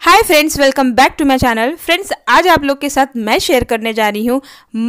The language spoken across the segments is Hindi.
hi friends welcome back to my channel friends आज आप लोग के साथ मैं शेयर करने जा रही हूँ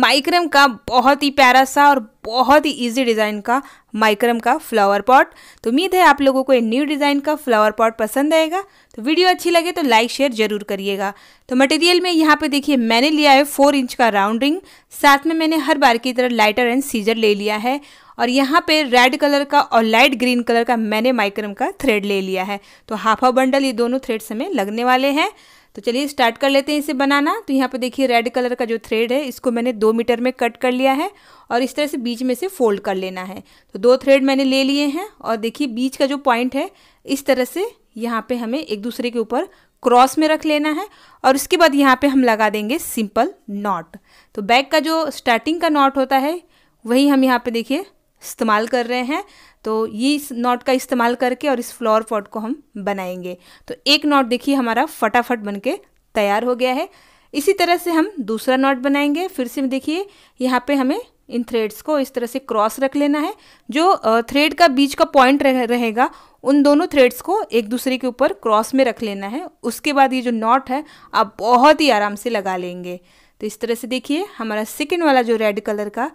माइक्रम का बहुत ही प्यारा सा और बहुत ही इजी डिज़ाइन का माइक्रम का फ्लावर पॉट तो उम्मीद है आप लोगों को ये न्यू डिज़ाइन का फ्लावर पॉट पसंद आएगा तो वीडियो अच्छी लगे तो लाइक शेयर जरूर करिएगा तो मटेरियल में यहाँ पे देखिए मैंने लिया है फोर इंच का राउंड रिंग साथ में मैंने हर बार की तरह लाइटर एंड सीजर ले लिया है और यहाँ पे रेड कलर का और लाइट ग्रीन कलर का मैंने माइक्रम का थ्रेड ले लिया है तो हाफ हाफ बंडल ये दोनों थ्रेड्स हमें लगने वाले हैं तो चलिए स्टार्ट कर लेते हैं इसे बनाना तो यहाँ पर देखिए रेड कलर का जो थ्रेड है इसको मैंने दो मीटर में कट कर लिया है और इस तरह से बीच में से फोल्ड कर लेना है तो दो थ्रेड मैंने ले लिए हैं और देखिए बीच का जो पॉइंट है इस तरह से यहाँ पे हमें एक दूसरे के ऊपर क्रॉस में रख लेना है और उसके बाद यहाँ पर हम लगा देंगे सिंपल नॉट तो बैक का जो स्टार्टिंग का नॉट होता है वही हम यहाँ पर देखिए इस्तेमाल कर रहे हैं तो ये इस नॉट का इस्तेमाल करके और इस फ्लावर पॉट को हम बनाएंगे तो एक नॉट देखिए हमारा फटाफट बन के तैयार हो गया है इसी तरह से हम दूसरा नॉट बनाएंगे फिर से देखिए यहाँ पे हमें इन थ्रेड्स को इस तरह से क्रॉस रख लेना है जो थ्रेड का बीच का पॉइंट रह, रहेगा उन दोनों थ्रेड्स को एक दूसरे के ऊपर क्रॉस में रख लेना है उसके बाद ये जो नॉट है आप बहुत ही आराम से लगा लेंगे तो इस तरह से देखिए हमारा सेकेंड वाला जो रेड कलर का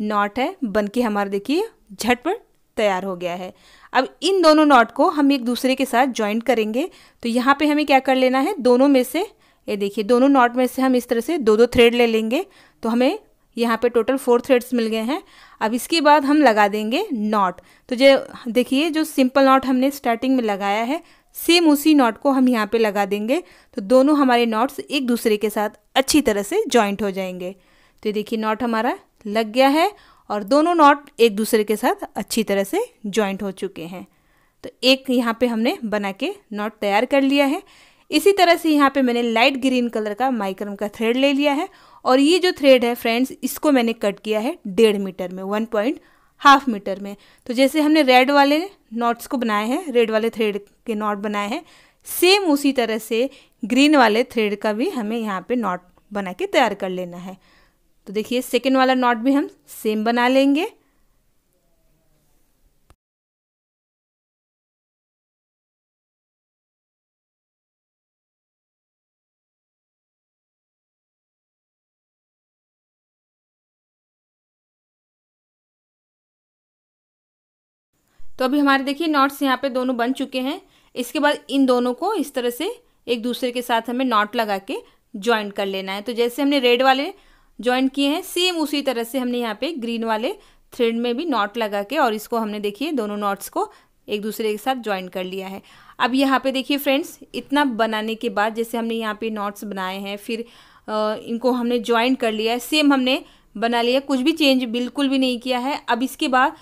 नॉट है बन के हमारा देखिए झटपट तैयार हो गया है अब इन दोनों नॉट को हम एक दूसरे के साथ ज्वाइंट करेंगे तो यहाँ पे हमें क्या कर लेना है दोनों में से ये देखिए दोनों नॉट में से हम इस तरह से दो दो थ्रेड ले लेंगे तो हमें यहाँ पे टोटल फोर थ्रेड्स मिल गए हैं अब इसके बाद हम लगा देंगे नॉट तो जो देखिए जो सिंपल नॉट हमने स्टार्टिंग में लगाया है सेम उसी नॉट को हम यहाँ पे लगा देंगे तो दोनों हमारे नॉट्स एक दूसरे के साथ अच्छी तरह से ज्वाइंट हो जाएंगे तो देखिए नॉट हमारा लग गया है और दोनों नॉट एक दूसरे के साथ अच्छी तरह से जॉइंट हो चुके हैं तो एक यहाँ पे हमने बना के नॉट तैयार कर लिया है इसी तरह से यहाँ पे मैंने लाइट ग्रीन कलर का माइक्रम का थ्रेड ले लिया है और ये जो थ्रेड है फ्रेंड्स इसको मैंने कट किया है डेढ़ मीटर में वन पॉइंट हाफ मीटर में तो जैसे हमने रेड वाले नॉट्स को बनाए हैं रेड वाले थ्रेड के नॉट बनाए हैं सेम उसी तरह से ग्रीन वाले थ्रेड का भी हमें यहाँ पर नॉट बना के तैयार कर लेना है तो देखिए सेकेंड वाला नॉट भी हम सेम बना लेंगे तो अभी हमारे देखिए नॉट्स यहाँ पे दोनों बन चुके हैं इसके बाद इन दोनों को इस तरह से एक दूसरे के साथ हमें नॉट लगा के ज्वाइन कर लेना है तो जैसे हमने रेड वाले ज्वाइंट किए हैं सेम उसी तरह से हमने यहाँ पे ग्रीन वाले थ्रेड में भी नॉट लगा के और इसको हमने देखिए दोनों नॉट्स को एक दूसरे के साथ ज्वाइन कर लिया है अब यहाँ पे देखिए फ्रेंड्स इतना बनाने के बाद जैसे हमने यहाँ पे नॉट्स बनाए हैं फिर आ, इनको हमने ज्वाइन कर लिया है सेम हमने बना लिया कुछ भी चेंज बिल्कुल भी नहीं किया है अब इसके बाद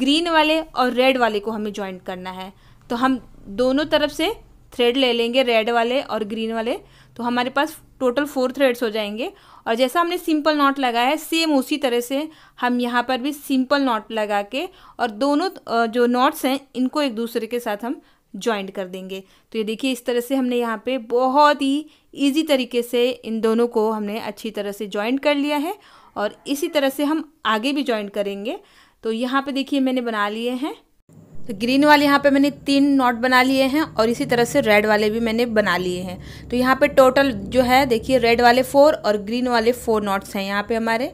ग्रीन वाले और रेड वाले को हमें ज्वाइन करना है तो हम दोनों तरफ से थ्रेड ले लेंगे रेड वाले और ग्रीन वाले तो हमारे पास टोटल फोर थ्रेड्स हो जाएंगे और जैसा हमने सिंपल नॉट लगाया है सेम उसी तरह से हम यहाँ पर भी सिंपल नॉट लगा के और दोनों जो नॉट्स हैं इनको एक दूसरे के साथ हम ज्वाइंट कर देंगे तो ये देखिए इस तरह से हमने यहाँ पे बहुत ही इजी तरीके से इन दोनों को हमने अच्छी तरह से ज्वाइंट कर लिया है और इसी तरह से हम आगे भी ज्वाइंट करेंगे तो यहाँ पे देखिए मैंने बना लिए हैं तो ग्रीन वाले यहाँ पे मैंने तीन नॉट बना लिए हैं और इसी तरह से रेड वाले भी मैंने बना लिए हैं तो यहाँ पे टोटल जो है देखिए रेड वाले फोर और ग्रीन वाले फोर नॉट्स हैं यहाँ पे हमारे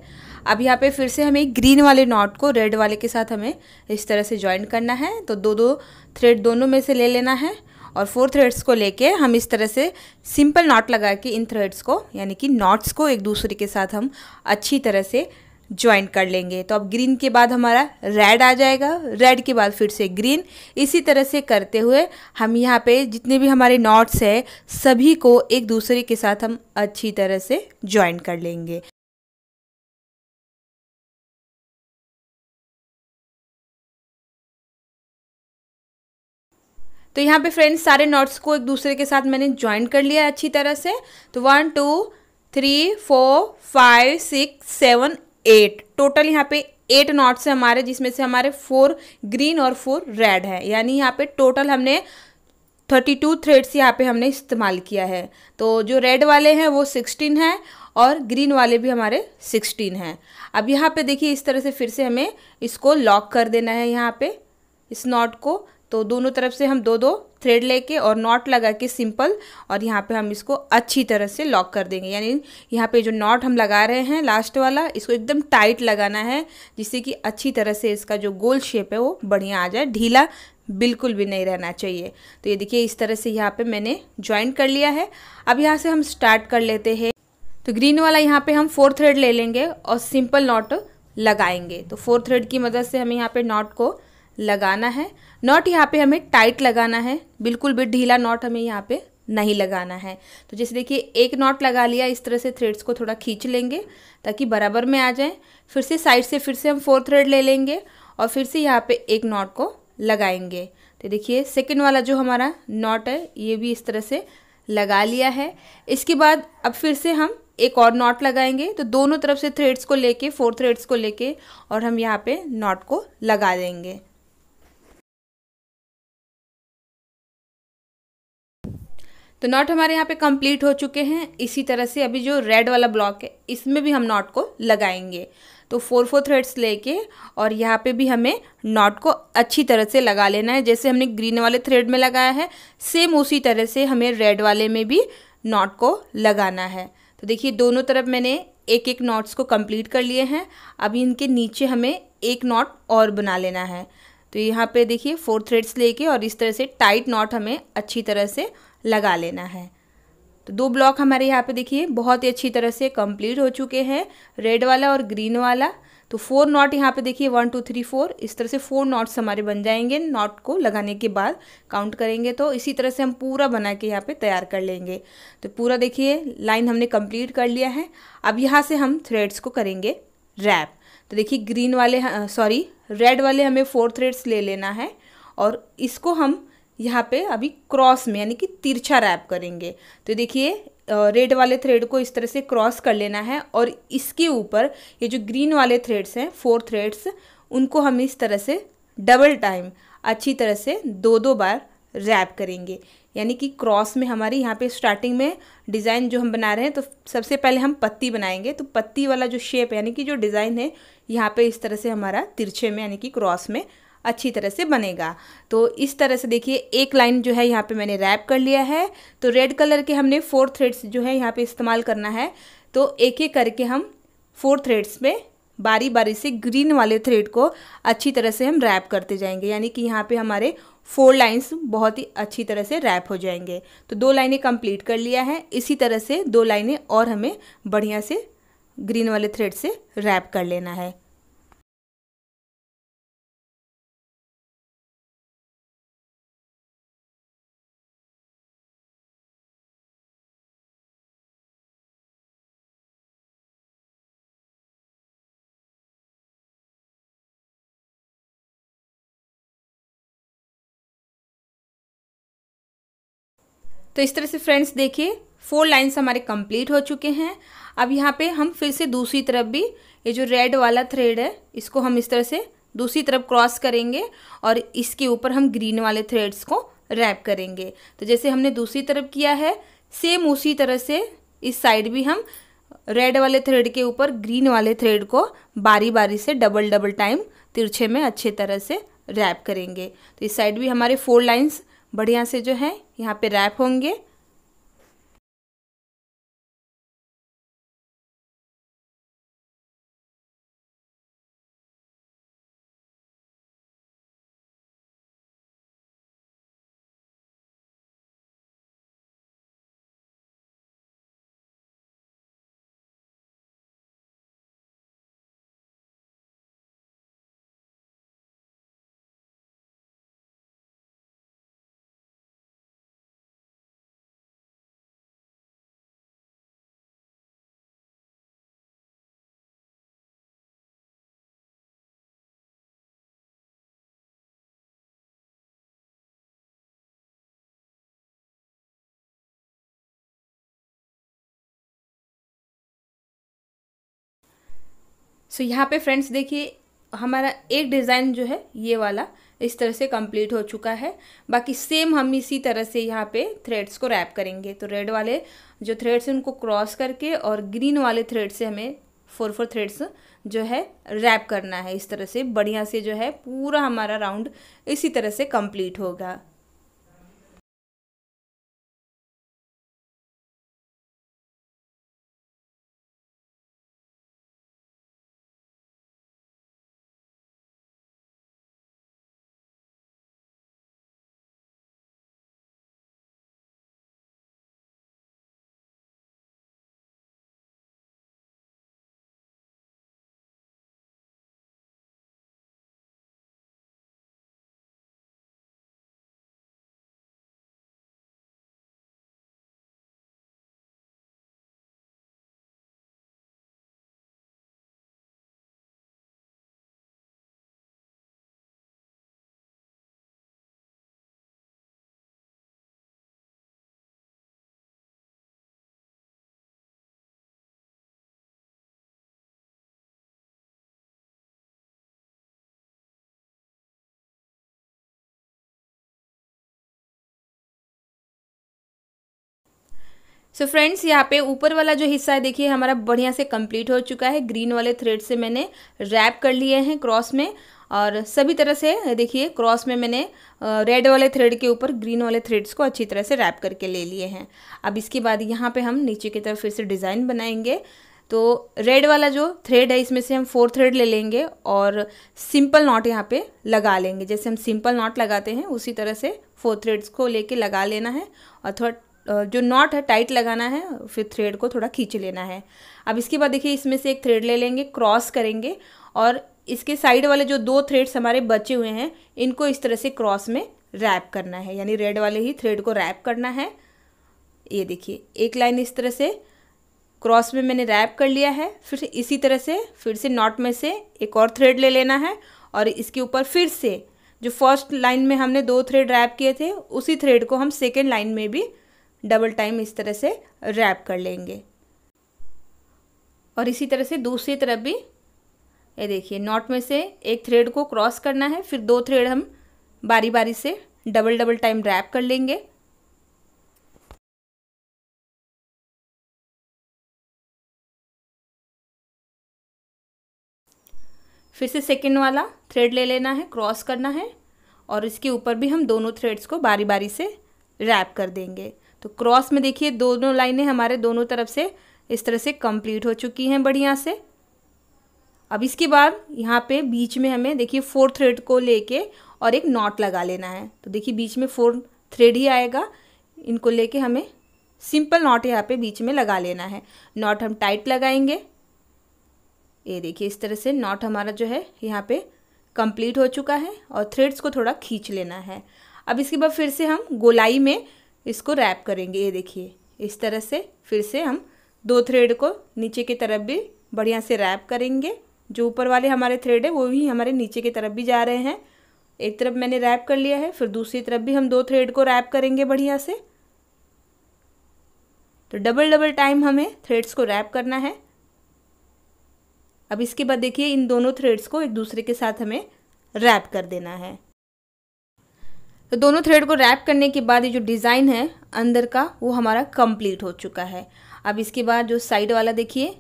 अब यहाँ पे फिर से हमें ग्रीन वाले नॉट को रेड वाले के साथ हमें इस तरह से ज्वाइन करना है तो दो दो थ्रेड दोनों में से ले लेना है और फोर थ्रेड्स को लेके हम इस तरह से सिंपल नॉट लगा के इन थ्रेड्स को यानी कि नॉट्स को एक दूसरे के साथ हम अच्छी तरह से ज्वाइन कर लेंगे तो अब ग्रीन के बाद हमारा रेड आ जाएगा रेड के बाद फिर से ग्रीन इसी तरह से करते हुए हम यहाँ पे जितने भी हमारे नॉट्स है सभी को एक दूसरे के साथ हम अच्छी तरह से ज्वाइन कर लेंगे तो यहाँ पे फ्रेंड्स सारे नोट्स को एक दूसरे के साथ मैंने ज्वाइन कर लिया अच्छी तरह से तो one two three four five six seven eight total यहाँ पे एट नॉट्स हैं हमारे जिसमें से हमारे फोर ग्रीन और फोर रेड है यानी यहाँ पे टोटल हमने थर्टी टू थ्रेड्स यहाँ पे हमने इस्तेमाल किया है तो जो रेड वाले हैं वो सिक्सटीन है और ग्रीन वाले भी हमारे सिक्सटीन हैं अब यहाँ पे देखिए इस तरह से फिर से हमें इसको लॉक कर देना है यहाँ पे इस नॉट को तो दोनों तरफ से हम दो दो थ्रेड लेके और नॉट लगा के सिंपल और यहाँ पे हम इसको अच्छी तरह से लॉक कर देंगे यानी यहाँ पे जो नॉट हम लगा रहे हैं लास्ट वाला इसको एकदम टाइट लगाना है जिससे कि अच्छी तरह से इसका जो गोल शेप है वो बढ़िया आ जाए ढीला बिल्कुल भी नहीं रहना चाहिए तो ये देखिए इस तरह से यहाँ पर मैंने ज्वाइन कर लिया है अब यहाँ से हम स्टार्ट कर लेते हैं तो ग्रीन वाला यहाँ पर हम फोर थ्रेड ले लेंगे और सिंपल नॉट लगाएंगे तो फोर थ्रेड की मदद से हम यहाँ पे नॉट को लगाना है नॉट यहाँ पे हमें टाइट लगाना है बिल्कुल भी ढीला नॉट हमें यहाँ पे नहीं लगाना है तो जैसे देखिए एक नॉट लगा लिया इस तरह से थ्रेड्स को थोड़ा खींच लेंगे ताकि बराबर में आ जाए फिर से साइड से फिर से हम फोर थ्रेड ले लेंगे और फिर से यहाँ पे एक नॉट को लगाएंगे तो देखिए सेकेंड वाला जो हमारा नॉट है ये भी इस तरह से लगा लिया है इसके बाद अब फिर से हम एक और नॉट लगाएंगे तो दोनों तरफ से थ्रेड्स को लेके फोर थ्रेड्स को लेके और हम यहाँ पे नॉट को लगा देंगे तो नॉट हमारे यहाँ पे कंप्लीट हो चुके हैं इसी तरह से अभी जो रेड वाला ब्लॉक है इसमें भी हम नॉट को लगाएंगे तो फोर फोर थ्रेड्स लेके और यहाँ पे भी हमें नॉट को अच्छी तरह से लगा लेना है जैसे हमने ग्रीन वाले थ्रेड में लगाया है सेम उसी तरह से हमें रेड वाले में भी नॉट को लगाना है तो देखिए दोनों तरफ मैंने एक एक नॉट्स को कंप्लीट कर लिए हैं अभी इनके नीचे हमें एक नॉट और बना लेना है तो यहाँ पे देखिए फोर थ्रेड्स लेके और इस तरह से टाइट नॉट हमें अच्छी तरह से लगा लेना है तो दो ब्लॉक हमारे यहाँ पे देखिए बहुत ही अच्छी तरह से कंप्लीट हो चुके हैं रेड वाला और ग्रीन वाला तो फोर नॉट यहाँ पे देखिए वन टू थ्री फोर इस तरह से फोर नॉट्स हमारे बन जाएंगे नॉट को लगाने के बाद काउंट करेंगे तो इसी तरह से हम पूरा बना के यहाँ पे तैयार कर लेंगे तो पूरा देखिए लाइन हमने कंप्लीट कर लिया है अब यहाँ से हम थ्रेड्स को करेंगे रैप तो देखिए ग्रीन वाले सॉरी हाँ, रेड वाले हमें फोर थ्रेड्स ले लेना है और इसको हम यहाँ पे अभी क्रॉस में यानी कि तिरछा रैप करेंगे तो देखिए रेड वाले थ्रेड को इस तरह से क्रॉस कर लेना है और इसके ऊपर ये जो ग्रीन वाले थ्रेड्स हैं फोर थ्रेड्स उनको हम इस तरह से डबल टाइम अच्छी तरह से दो दो बार रैप करेंगे यानी कि क्रॉस में हमारी यहाँ पे स्टार्टिंग में डिज़ाइन जो हम बना रहे हैं तो सबसे पहले हम पत्ती बनाएंगे तो पत्ती वाला जो शेप यानी कि जो डिज़ाइन है यहाँ पे इस तरह से हमारा तिरछे में यानी कि क्रॉस में अच्छी तरह से बनेगा तो इस तरह से देखिए एक लाइन जो है यहाँ पे मैंने रैप कर लिया है तो रेड कलर के हमने फोर थ्रेड्स जो है यहाँ पे इस्तेमाल करना है तो एक एक करके हम फोर थ्रेड्स में बारी बारी से ग्रीन वाले थ्रेड को अच्छी तरह से हम रैप करते जाएंगे यानी कि यहाँ पे हमारे फोर लाइंस बहुत ही अच्छी तरह से रैप हो जाएंगे तो दो लाइनें कंप्लीट कर लिया है इसी तरह से दो लाइनें और हमें बढ़िया से ग्रीन वाले थ्रेड से रैप कर लेना है तो इस तरह से फ्रेंड्स देखिए फोर लाइन्स हमारे कंप्लीट हो चुके हैं अब यहाँ पे हम फिर से दूसरी तरफ भी ये जो रेड वाला थ्रेड है इसको हम इस तरह से दूसरी तरफ क्रॉस करेंगे और इसके ऊपर हम ग्रीन वाले थ्रेड्स को रैप करेंगे तो जैसे हमने दूसरी तरफ किया है सेम उसी तरह से इस साइड भी हम रेड वाले थ्रेड के ऊपर ग्रीन वाले थ्रेड को बारी बारी से डबल डबल टाइम तिरछे में अच्छे तरह से रैप करेंगे तो इस साइड भी हमारे फोर लाइन्स बढ़िया से जो है यहाँ पे रैप होंगे सो so, यहाँ पे फ्रेंड्स देखिए हमारा एक डिज़ाइन जो है ये वाला इस तरह से कंप्लीट हो चुका है बाकी सेम हम इसी तरह से यहाँ पे थ्रेड्स को रैप करेंगे तो रेड वाले जो थ्रेड्स हैं उनको क्रॉस करके और ग्रीन वाले थ्रेड से हमें फोर फोर थ्रेड्स जो है रैप करना है इस तरह से बढ़िया से जो है पूरा हमारा राउंड इसी तरह से कंप्लीट होगा सो so फ्रेंड्स यहाँ पे ऊपर वाला जो हिस्सा है देखिए हमारा बढ़िया से कंप्लीट हो चुका है ग्रीन वाले थ्रेड से मैंने रैप कर लिए हैं क्रॉस में और सभी तरह से देखिए क्रॉस में मैंने रेड वाले थ्रेड के ऊपर ग्रीन वाले थ्रेड्स को अच्छी तरह से रैप करके ले लिए हैं अब इसके बाद यहाँ पे हम नीचे की तरफ फिर से डिज़ाइन बनाएंगे तो रेड वाला जो थ्रेड है इसमें से हम फोर थ्रेड ले लेंगे और सिंपल नॉट यहाँ पे लगा लेंगे जैसे हम सिंपल नॉट लगाते हैं उसी तरह से फोर थ्रेड्स को लेके लगा लेना है और थोड़ा जो नॉट है टाइट लगाना है फिर थ्रेड को थोड़ा खींच लेना है अब इसके बाद देखिए इसमें से एक थ्रेड ले लेंगे क्रॉस करेंगे और इसके साइड वाले जो दो थ्रेड्स हमारे बचे हुए हैं इनको इस तरह से क्रॉस में रैप करना है यानी रेड वाले ही थ्रेड को रैप करना है ये देखिए एक लाइन इस तरह से क्रॉस में मैंने रैप कर लिया है फिर इसी तरह से फिर से नॉट में से एक और थ्रेड ले लेना है और इसके ऊपर फिर से जो फर्स्ट लाइन में हमने दो थ्रेड रैप किए थे उसी थ्रेड को हम सेकेंड लाइन में भी डबल टाइम इस तरह से रैप कर लेंगे और इसी तरह से दूसरी तरफ भी ये देखिए नॉट में से एक थ्रेड को क्रॉस करना है फिर दो थ्रेड हम बारी बारी से डबल डबल टाइम रैप कर लेंगे फिर से सेकेंड वाला थ्रेड ले लेना है क्रॉस करना है और इसके ऊपर भी हम दोनों थ्रेड्स को बारी बारी से रैप कर देंगे तो क्रॉस में देखिए दोनों लाइनें हमारे दोनों तरफ से इस तरह से कंप्लीट हो चुकी हैं बढ़िया से अब इसके बाद यहाँ पे बीच में हमें देखिए फोर थ्रेड को लेके और एक नॉट लगा लेना है तो देखिए बीच में फोर थ्रेड ही आएगा इनको लेके हमें सिंपल नॉट यहाँ पे बीच में लगा लेना है नॉट हम टाइट लगाएंगे ये देखिए इस तरह से नॉट हमारा जो है यहाँ पे कंप्लीट हो चुका है और थ्रेड्स को थोड़ा खींच लेना है अब इसके बाद फिर से हम गोलाई में इसको रैप करेंगे ये देखिए इस तरह से फिर से हम दो थ्रेड को नीचे की तरफ भी बढ़िया से रैप करेंगे जो ऊपर वाले हमारे थ्रेड है वो भी हमारे नीचे की तरफ भी जा रहे हैं एक तरफ मैंने रैप कर लिया है फिर दूसरी तरफ भी हम दो थ्रेड को रैप करेंगे बढ़िया से तो डबल डबल टाइम हमें थ्रेड्स को रैप करना है अब इसके बाद देखिए इन दोनों थ्रेड्स को एक दूसरे के साथ हमें रैप कर देना है तो दोनों थ्रेड को रैप करने के बाद ये जो डिज़ाइन है अंदर का वो हमारा कंप्लीट हो चुका है अब इसके बाद जो साइड वाला देखिए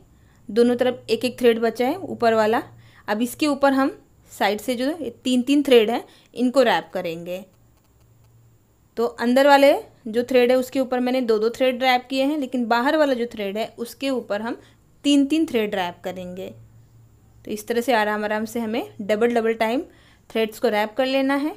दोनों तरफ एक एक थ्रेड बचा है ऊपर वाला अब इसके ऊपर हम साइड से जो तीन तीन थ्रेड हैं इनको रैप करेंगे तो अंदर वाले जो थ्रेड है उसके ऊपर मैंने दो दो थ्रेड रैप किए हैं लेकिन बाहर वाला जो थ्रेड है उसके ऊपर हम तीन तीन थ्रेड रैप करेंगे तो इस तरह से आराम आराम से हमें डबल डबल टाइम थ्रेड्स को रैप कर लेना है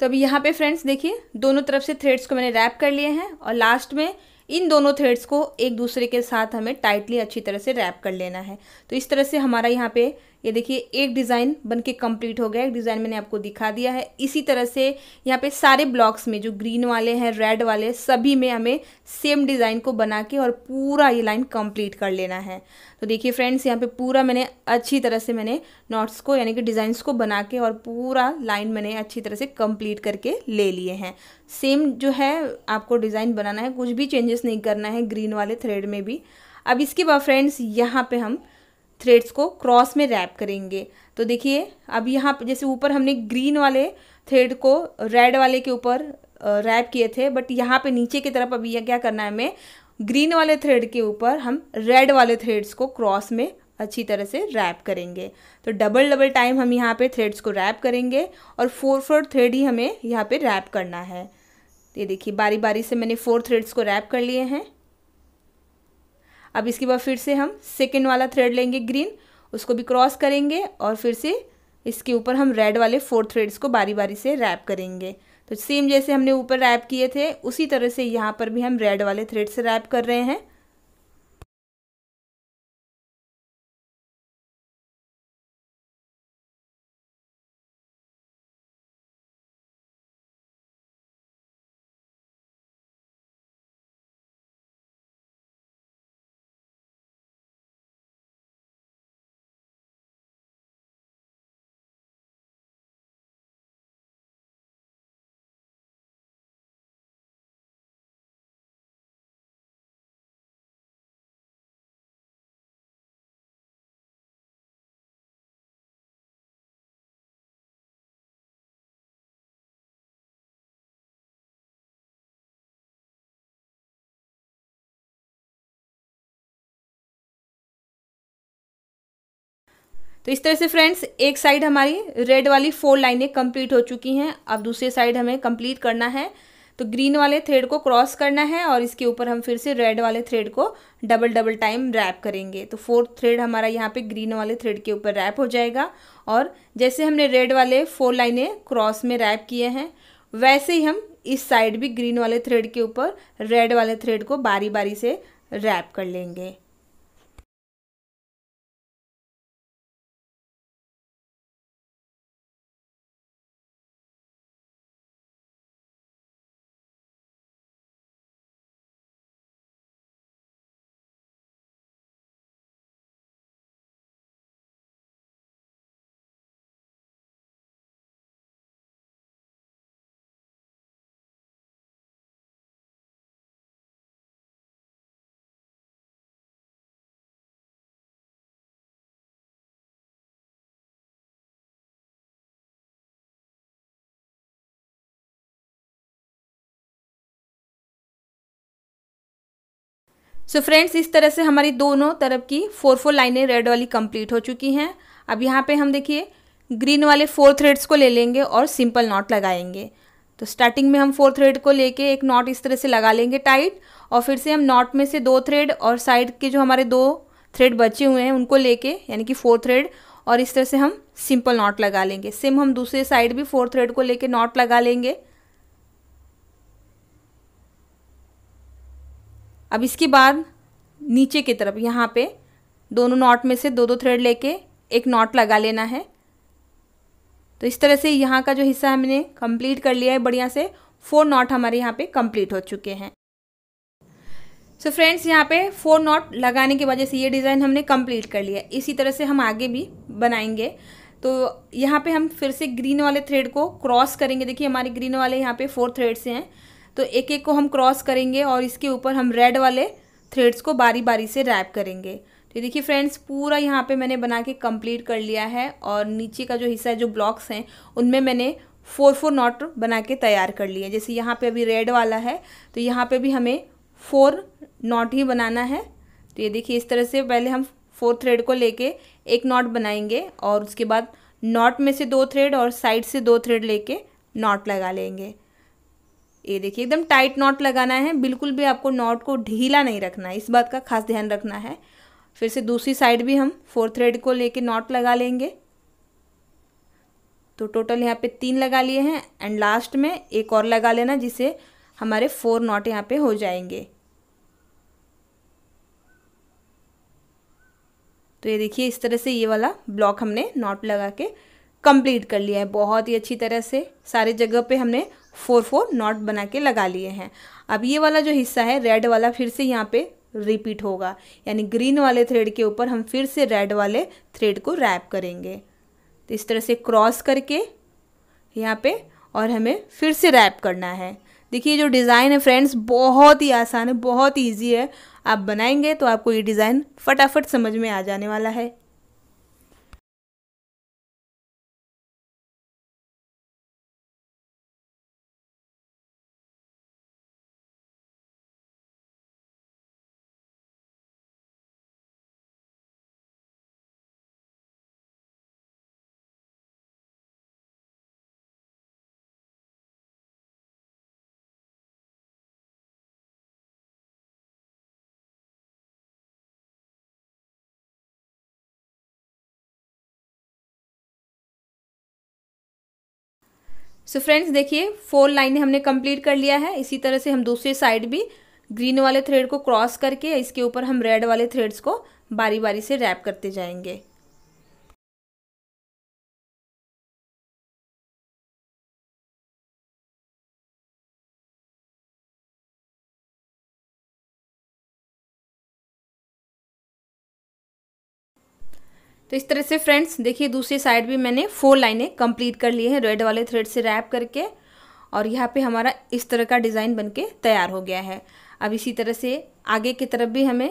तो अभी यहाँ पे फ्रेंड्स देखिए दोनों तरफ से थ्रेड्स को मैंने रैप कर लिए हैं और लास्ट में इन दोनों थ्रेड्स को एक दूसरे के साथ हमें टाइटली अच्छी तरह से रैप कर लेना है तो इस तरह से हमारा यहाँ पे ये देखिए एक डिज़ाइन बन के कम्प्लीट हो गया एक डिज़ाइन मैंने आपको दिखा दिया है इसी तरह से यहाँ पे सारे ब्लॉक्स में जो ग्रीन वाले हैं रेड वाले सभी में हमें सेम डिज़ाइन को बना के और पूरा ये लाइन कंप्लीट कर लेना है तो देखिए फ्रेंड्स यहाँ पे पूरा मैंने अच्छी तरह से मैंने नॉट्स को यानी कि डिज़ाइंस को बना के और पूरा लाइन मैंने अच्छी तरह से कम्प्लीट करके ले लिए हैं सेम जो है आपको डिज़ाइन बनाना है कुछ भी चेंजेस नहीं करना है ग्रीन वाले थ्रेड में भी अब इसके बाद फ्रेंड्स यहाँ पे हम थ्रेड्स को क्रॉस में रैप करेंगे तो देखिए अब यहाँ जैसे ऊपर हमने ग्रीन वाले थ्रेड को रेड वाले के ऊपर रैप किए थे बट यहाँ पे नीचे की तरफ अभी क्या करना है हमें ग्रीन वाले थ्रेड के ऊपर हम रेड वाले थ्रेड्स को क्रॉस में अच्छी तरह से रैप करेंगे तो डबल डबल टाइम हम यहाँ पे थ्रेड्स को रैप करेंगे और फोर फोर थ्रेड ही हमें यहाँ पे रैप करना है ये देखिए बारी बारी से मैंने फोर थ्रेड्स को रैप कर लिए हैं अब इसके बाद फिर से हम सेकेंड वाला थ्रेड लेंगे ग्रीन उसको भी क्रॉस करेंगे और फिर से इसके ऊपर हम रेड वाले फोर थ्रेड्स को बारी बारी से रैप करेंगे तो सेम जैसे हमने ऊपर रैप किए थे उसी तरह से यहाँ पर भी हम रेड वाले थ्रेड से रैप कर रहे हैं तो इस तरह से फ्रेंड्स एक साइड हमारी रेड वाली फोर लाइनें कंप्लीट हो चुकी हैं अब दूसरी साइड हमें कंप्लीट करना है तो ग्रीन वाले थ्रेड को क्रॉस करना है और इसके ऊपर हम फिर से रेड वाले थ्रेड को डबल डबल टाइम रैप करेंगे तो फोर्थ थ्रेड हमारा यहाँ पे ग्रीन वाले थ्रेड के ऊपर रैप हो जाएगा और जैसे हमने रेड वाले फोर लाइनें क्रॉस में रैप किए हैं वैसे ही हम इस साइड भी ग्रीन वाले थ्रेड के ऊपर रेड वाले थ्रेड को बारी बारी से रैप कर लेंगे सो so फ्रेंड्स इस तरह से हमारी दोनों तरफ की फोर फोर लाइनें रेड वाली कंप्लीट हो चुकी हैं अब यहाँ पे हम देखिए ग्रीन वाले फोर थ्रेड्स को ले लेंगे और सिंपल नॉट लगाएंगे तो स्टार्टिंग में हम फोर थ्रेड को लेके एक नॉट इस तरह से लगा लेंगे टाइट और फिर से हम नॉट में से दो थ्रेड और साइड के जो हमारे दो थ्रेड बचे हुए हैं उनको लेके यानी कि फोर थ्रेड और इस तरह से हम सिंपल नॉट लगा लेंगे सेम हम दूसरे साइड भी फोर थ्रेड को लेके नॉट लगा लेंगे अब इसके बाद नीचे की तरफ यहाँ पे दोनों नॉट में से दो दो थ्रेड लेके एक नॉट लगा लेना है तो इस तरह से यहाँ का जो हिस्सा हमने कंप्लीट कर लिया है बढ़िया से फोर नॉट हमारे यहाँ पे कंप्लीट हो चुके हैं सो फ्रेंड्स यहाँ पे फोर नॉट लगाने की वजह से ये डिज़ाइन हमने कंप्लीट कर लिया इसी तरह से हम आगे भी बनाएंगे तो यहाँ पे हम फिर से ग्रीन वाले थ्रेड को क्रॉस करेंगे देखिए हमारे ग्रीन वाले यहाँ पे फोर थ्रेड से हैं तो एक एक को हम क्रॉस करेंगे और इसके ऊपर हम रेड वाले थ्रेड्स को बारी बारी से रैप करेंगे तो देखिए फ्रेंड्स पूरा यहाँ पे मैंने बना के कंप्लीट कर लिया है और नीचे का जो हिस्सा है जो ब्लॉक्स हैं उनमें मैंने फोर फोर नॉट बना के तैयार कर लिए जैसे यहाँ पे अभी रेड वाला है तो यहाँ पे भी हमें फोर नॉट ही बनाना है तो ये देखिए इस तरह से पहले हम फोर थ्रेड को लेके एक नॉट बनाएंगे और उसके बाद नॉट में से दो थ्रेड और साइड से दो थ्रेड लेके नॉट लगा लेंगे ये देखिए एकदम टाइट नॉट लगाना है बिल्कुल भी आपको नॉट को ढीला नहीं रखना है इस बात का खास ध्यान रखना है फिर से दूसरी साइड भी हम फोर थ्रेड को लेके नॉट लगा लेंगे तो टोटल यहाँ पे तीन लगा लिए हैं एंड लास्ट में एक और लगा लेना जिसे हमारे फोर नॉट यहाँ पे हो जाएंगे तो ये देखिए इस तरह से ये वाला ब्लॉक हमने नॉट लगा के कंप्लीट कर लिया है बहुत ही अच्छी तरह से सारे जगह पे हमने फोर फोर नॉट बना के लगा लिए हैं अब ये वाला जो हिस्सा है रेड वाला फिर से यहाँ पे रिपीट होगा यानी ग्रीन वाले थ्रेड के ऊपर हम फिर से रेड वाले थ्रेड को रैप करेंगे तो इस तरह से क्रॉस करके यहाँ पे और हमें फिर से रैप करना है देखिए जो डिज़ाइन है फ्रेंड्स बहुत ही आसान है बहुत ईजी है आप बनाएंगे तो आपको ये डिज़ाइन फटाफट समझ में आ जाने वाला है सो फ्रेंड्स देखिए फोर लाइनें हमने कंप्लीट कर लिया है इसी तरह से हम दूसरी साइड भी ग्रीन वाले थ्रेड को क्रॉस करके इसके ऊपर हम रेड वाले थ्रेड्स को बारी बारी से रैप करते जाएंगे तो इस तरह से फ्रेंड्स देखिए दूसरी साइड भी मैंने फोर लाइनें कंप्लीट कर ली हैं रेड वाले थ्रेड से रैप करके और यहाँ पे हमारा इस तरह का डिज़ाइन बनके तैयार हो गया है अब इसी तरह से आगे की तरफ भी हमें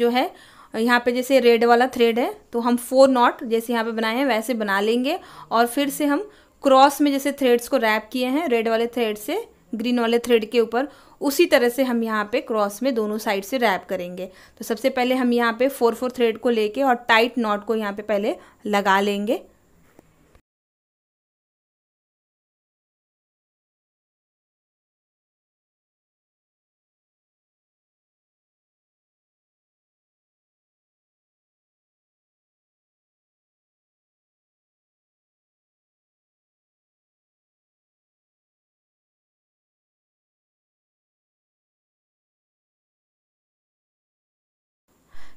जो है यहाँ पे जैसे रेड वाला थ्रेड है तो हम फोर नॉट जैसे यहाँ पे बनाए हैं वैसे बना लेंगे और फिर से हम क्रॉस में जैसे थ्रेड्स को रैप किए हैं रेड वाले थ्रेड से ग्रीन वाले थ्रेड के ऊपर उसी तरह से हम यहाँ पे क्रॉस में दोनों साइड से रैप करेंगे तो सबसे पहले हम यहाँ पे फोर फोर थ्रेड को लेके और टाइट नॉट को यहाँ पे पहले लगा लेंगे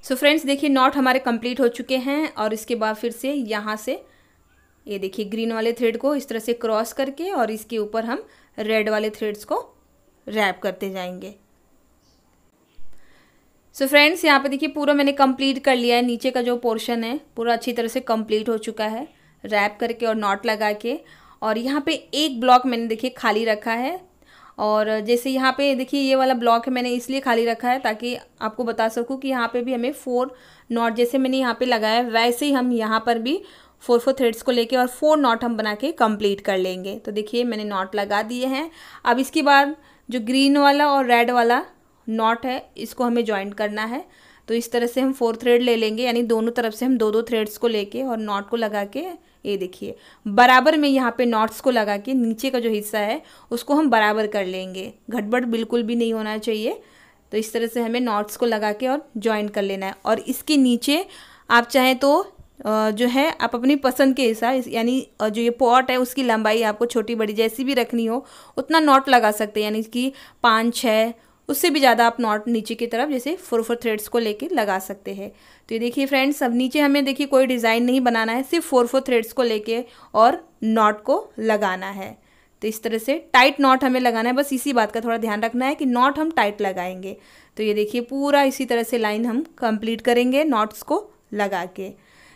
सो फ्रेंड्स देखिए नॉट हमारे कंप्लीट हो चुके हैं और इसके बाद फिर से यहाँ से ये देखिए ग्रीन वाले थ्रेड को इस तरह से क्रॉस करके और इसके ऊपर हम रेड वाले थ्रेड्स को रैप करते जाएंगे सो so फ्रेंड्स यहाँ पे देखिए पूरा मैंने कंप्लीट कर लिया है नीचे का जो पोर्शन है पूरा अच्छी तरह से कंप्लीट हो चुका है रैप करके और नॉट लगा के और यहाँ पे एक ब्लॉक मैंने देखिए खाली रखा है और जैसे यहाँ पे देखिए ये वाला ब्लॉक है मैंने इसलिए खाली रखा है ताकि आपको बता सकूँ कि यहाँ पे भी हमें फोर नॉट जैसे मैंने यहाँ पे लगाया है वैसे ही हम यहाँ पर भी फोर फोर थ्रेड्स को लेके और फोर नॉट हम बना के कंप्लीट कर लेंगे तो देखिए मैंने नॉट लगा दिए हैं अब इसके बाद जो ग्रीन वाला और रेड वाला नॉट है इसको हमें ज्वाइन करना है तो इस तरह से हम फोर थ्रेड ले लेंगे यानी दोनों तरफ से हम दो दो थ्रेड्स को लेके और नॉट को लगा के ये देखिए बराबर में यहाँ पे नॉट्स को लगा के नीचे का जो हिस्सा है उसको हम बराबर कर लेंगे घटबट बिल्कुल भी नहीं होना चाहिए तो इस तरह से हमें नॉट्स को लगा के और ज्वाइन कर लेना है और इसके नीचे आप चाहें तो जो है आप अपनी पसंद के हिसाब यानी जो ये पॉट है उसकी लंबाई आपको छोटी बड़ी जैसी भी रखनी हो उतना नॉट लगा सकते हैं यानी कि पाँच छः उससे भी ज़्यादा आप नॉट नीचे की तरफ जैसे फोर फोर थ्रेड्स को लेके लगा सकते हैं तो ये देखिए फ्रेंड्स अब नीचे हमें देखिए कोई डिज़ाइन नहीं बनाना है सिर्फ फोर फोर थ्रेड्स को लेके और नॉट को लगाना है तो इस तरह से टाइट नॉट हमें लगाना है बस इसी बात का थोड़ा ध्यान रखना है कि नॉट हम टाइट लगाएंगे तो ये देखिए पूरा इसी तरह से लाइन हम कंप्लीट करेंगे नॉट्स को लगा के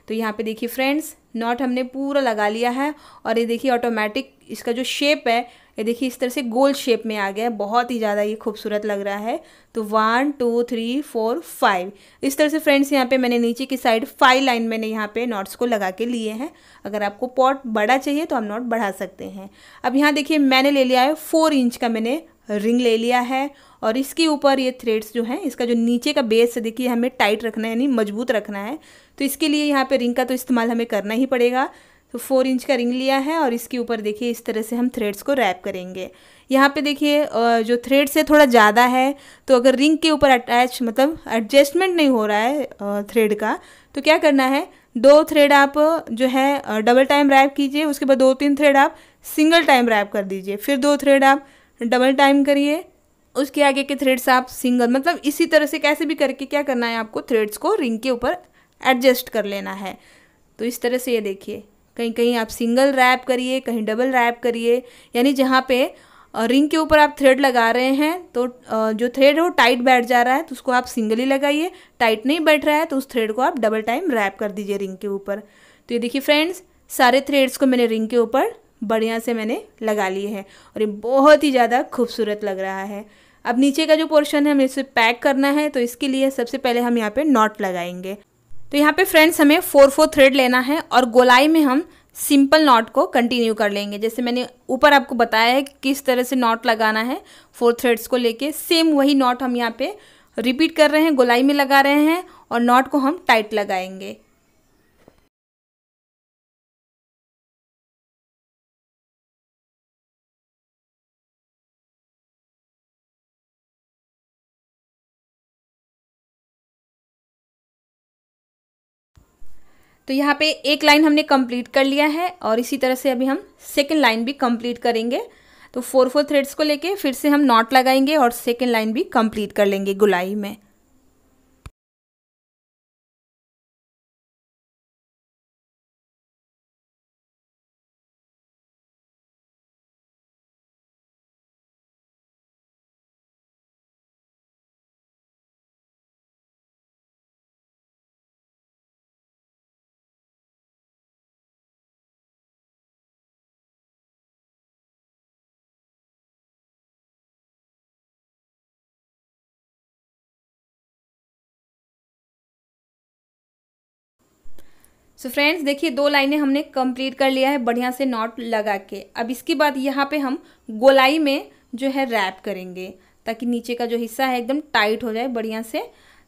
तो यहाँ पे देखिए फ्रेंड्स नॉट हमने पूरा लगा लिया है और ये देखिए ऑटोमेटिक इसका जो शेप है ये देखिए इस तरह से गोल शेप में आ गया है बहुत ही ज़्यादा ये खूबसूरत लग रहा है तो one two three four five इस तरह से फ्रेंड्स यहाँ पे मैंने नीचे की साइड फाइव लाइन मैंने यहाँ पे नॉट्स को लगा के लिए हैं अगर आपको पॉट बड़ा चाहिए तो हम नॉट बढ़ा सकते हैं अब यहाँ देखिए मैंने ले लिया है फोर इंच का मैंने रिंग ले लिया है और इसके ऊपर ये थ्रेड्स जो हैं इसका जो नीचे का बेस है देखिए हमें टाइट रखना है यानी मजबूत रखना है तो इसके लिए यहाँ पे रिंग का तो इस्तेमाल हमें करना ही पड़ेगा तो फोर इंच का रिंग लिया है और इसके ऊपर देखिए इस तरह से हम थ्रेड्स को रैप करेंगे यहाँ पे देखिए जो थ्रेड से थोड़ा ज़्यादा है तो अगर रिंग के ऊपर अटैच मतलब एडजस्टमेंट नहीं हो रहा है थ्रेड का तो क्या करना है दो थ्रेड आप जो है डबल टाइम रैप कीजिए उसके बाद दो तीन थ्रेड आप सिंगल टाइम रैप कर दीजिए फिर दो थ्रेड आप डबल टाइम करिए उसके आगे के थ्रेड्स आप सिंगल मतलब इसी तरह से कैसे भी करके क्या करना है आपको थ्रेड्स को रिंग के ऊपर एडजस्ट कर लेना है तो इस तरह से ये देखिए कहीं कहीं आप सिंगल रैप करिए कहीं डबल रैप करिए यानी जहाँ पे रिंग के ऊपर आप थ्रेड लगा रहे हैं तो जो थ्रेड है वो टाइट बैठ जा रहा है तो उसको आप सिंगल ही लगाइए टाइट नहीं बैठ रहा है तो उस थ्रेड को आप डबल टाइम रैप कर दीजिए रिंग के ऊपर तो ये देखिए फ्रेंड्स सारे थ्रेड्स को मैंने रिंग के ऊपर बढ़िया से मैंने लगा लिए हैं और ये बहुत ही ज़्यादा खूबसूरत लग रहा है अब नीचे का जो पोर्शन है हमें इसे पैक करना है तो इसके लिए सबसे पहले हम यहाँ पे नॉट लगाएंगे तो यहाँ पे फ्रेंड्स हमें फोर फोर थ्रेड लेना है और गोलाई में हम सिंपल नॉट को कंटिन्यू कर लेंगे जैसे मैंने ऊपर आपको बताया है कि किस तरह से नॉट लगाना है फोर थ्रेड्स को लेके सेम वही नॉट हम यहाँ पे रिपीट कर रहे हैं गोलाई में लगा रहे हैं और नॉट को हम टाइट लगाएंगे तो यहाँ पे एक लाइन हमने कंप्लीट कर लिया है और इसी तरह से अभी हम सेकेंड लाइन भी कंप्लीट करेंगे तो फोर फोर थ्रेड्स को लेके फिर से हम नॉट लगाएंगे और सेकेंड लाइन भी कंप्लीट कर लेंगे गुलाई में सो फ्रेंड्स देखिए दो लाइनें हमने कंप्लीट कर लिया है बढ़िया से नॉट लगा के अब इसके बाद यहाँ पे हम गोलाई में जो है रैप करेंगे ताकि नीचे का जो हिस्सा है एकदम टाइट हो जाए बढ़िया से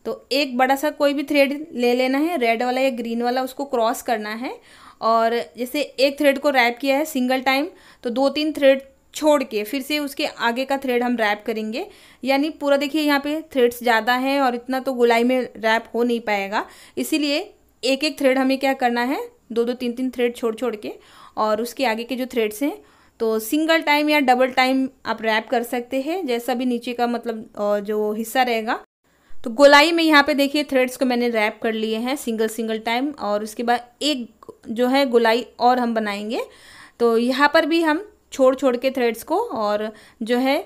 तो एक बड़ा सा कोई भी थ्रेड ले लेना है रेड वाला या ग्रीन वाला उसको क्रॉस करना है और जैसे एक थ्रेड को रैप किया है सिंगल टाइम तो दो तीन थ्रेड छोड़ के फिर से उसके आगे का थ्रेड हम रैप करेंगे यानी पूरा देखिए यहाँ पे थ्रेड्स ज़्यादा हैं और इतना तो गुलाई में रैप हो नहीं पाएगा इसीलिए एक एक थ्रेड हमें क्या करना है दो दो तीन तीन थ्रेड छोड़ छोड़ के और उसके आगे के जो थ्रेड्स हैं तो सिंगल टाइम या डबल टाइम आप रैप कर सकते हैं जैसा भी नीचे का मतलब जो हिस्सा रहेगा तो गोलाई में यहाँ पे देखिए थ्रेड्स को मैंने रैप कर लिए हैं सिंगल सिंगल टाइम और उसके बाद एक जो है गोलाई और हम बनाएंगे तो यहाँ पर भी हम छोड़ छोड़ के थ्रेड्स को और जो है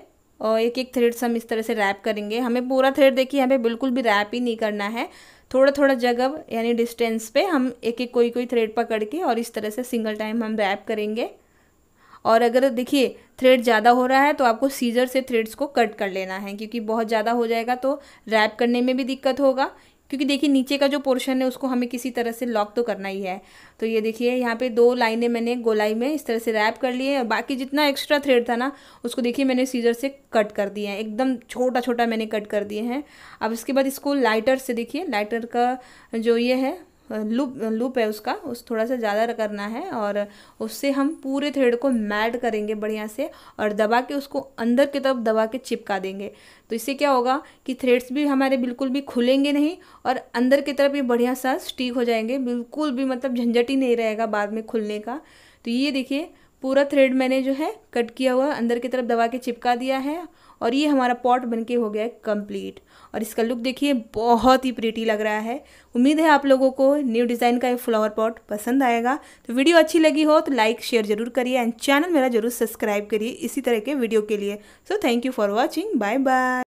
एक एक थ्रेड्स हम इस तरह से रैप करेंगे हमें पूरा थ्रेड देखिए हमें बिल्कुल भी रैप ही नहीं करना है थोड़ा थोड़ा जगह यानी डिस्टेंस पे हम एक एक कोई कोई थ्रेड पकड़ के और इस तरह से सिंगल टाइम हम रैप करेंगे और अगर देखिए थ्रेड ज़्यादा हो रहा है तो आपको सीजर से थ्रेड्स को कट कर लेना है क्योंकि बहुत ज़्यादा हो जाएगा तो रैप करने में भी दिक्कत होगा क्योंकि देखिए नीचे का जो पोर्शन है उसको हमें किसी तरह से लॉक तो करना ही है तो ये देखिए यहाँ पे दो लाइनें मैंने गोलाई में इस तरह से रैप कर लिए और बाकी जितना एक्स्ट्रा थ्रेड था ना उसको देखिए मैंने सीजर से कट कर दिए हैं एकदम छोटा छोटा मैंने कट कर दिए हैं अब इसके बाद इसको लाइटर से देखिए लाइटर का जो ये है लूप लूप है उसका उस थोड़ा सा ज़्यादा करना है और उससे हम पूरे थ्रेड को मैड करेंगे बढ़िया से और दबा के उसको अंदर की तरफ दबा के चिपका देंगे तो इससे क्या होगा कि थ्रेड्स भी हमारे बिल्कुल भी खुलेंगे नहीं और अंदर की तरफ ये बढ़िया सा स्टीक हो जाएंगे बिल्कुल भी मतलब झंझट ही नहीं रहेगा बाद में खुलने का तो ये देखिए पूरा थ्रेड मैंने जो है कट किया हुआ अंदर की तरफ दबा के चिपका दिया है और ये हमारा पॉट बनके हो गया है कम्प्लीट और इसका लुक देखिए बहुत ही प्रीटी लग रहा है उम्मीद है आप लोगों को न्यू डिज़ाइन का ये फ्लावर पॉट पसंद आएगा तो वीडियो अच्छी लगी हो तो लाइक शेयर जरूर करिए एंड चैनल मेरा जरूर सब्सक्राइब करिए इसी तरह के वीडियो के लिए so thank you for watching bye bye